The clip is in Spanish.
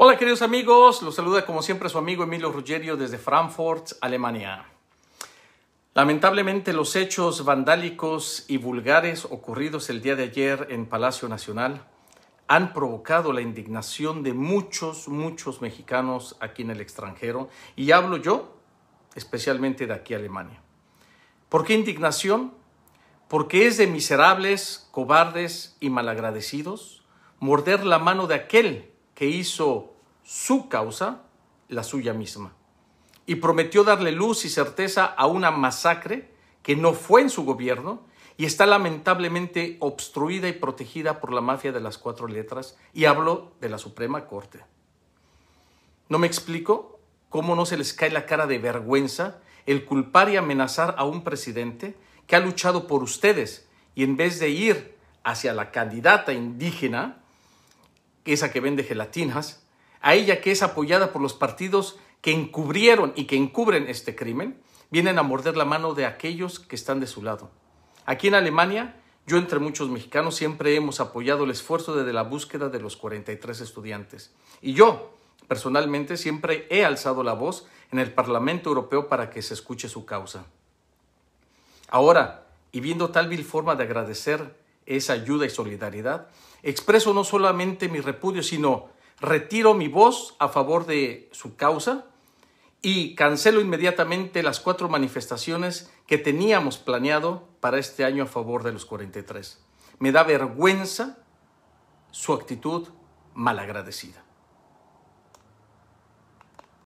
Hola queridos amigos, los saluda como siempre su amigo Emilio Ruggerio desde Frankfurt, Alemania. Lamentablemente los hechos vandálicos y vulgares ocurridos el día de ayer en Palacio Nacional han provocado la indignación de muchos, muchos mexicanos aquí en el extranjero y hablo yo especialmente de aquí Alemania. ¿Por qué indignación? Porque es de miserables, cobardes y malagradecidos morder la mano de aquel que hizo su causa la suya misma. Y prometió darle luz y certeza a una masacre que no fue en su gobierno y está lamentablemente obstruida y protegida por la mafia de las cuatro letras, y hablo de la Suprema Corte. No me explico cómo no se les cae la cara de vergüenza el culpar y amenazar a un presidente que ha luchado por ustedes y en vez de ir hacia la candidata indígena, esa que vende gelatinas, a ella que es apoyada por los partidos que encubrieron y que encubren este crimen, vienen a morder la mano de aquellos que están de su lado. Aquí en Alemania, yo entre muchos mexicanos siempre hemos apoyado el esfuerzo desde la búsqueda de los 43 estudiantes. Y yo, personalmente, siempre he alzado la voz en el Parlamento Europeo para que se escuche su causa. Ahora, y viendo tal vil forma de agradecer esa ayuda y solidaridad, expreso no solamente mi repudio, sino retiro mi voz a favor de su causa y cancelo inmediatamente las cuatro manifestaciones que teníamos planeado para este año a favor de los 43. Me da vergüenza su actitud malagradecida.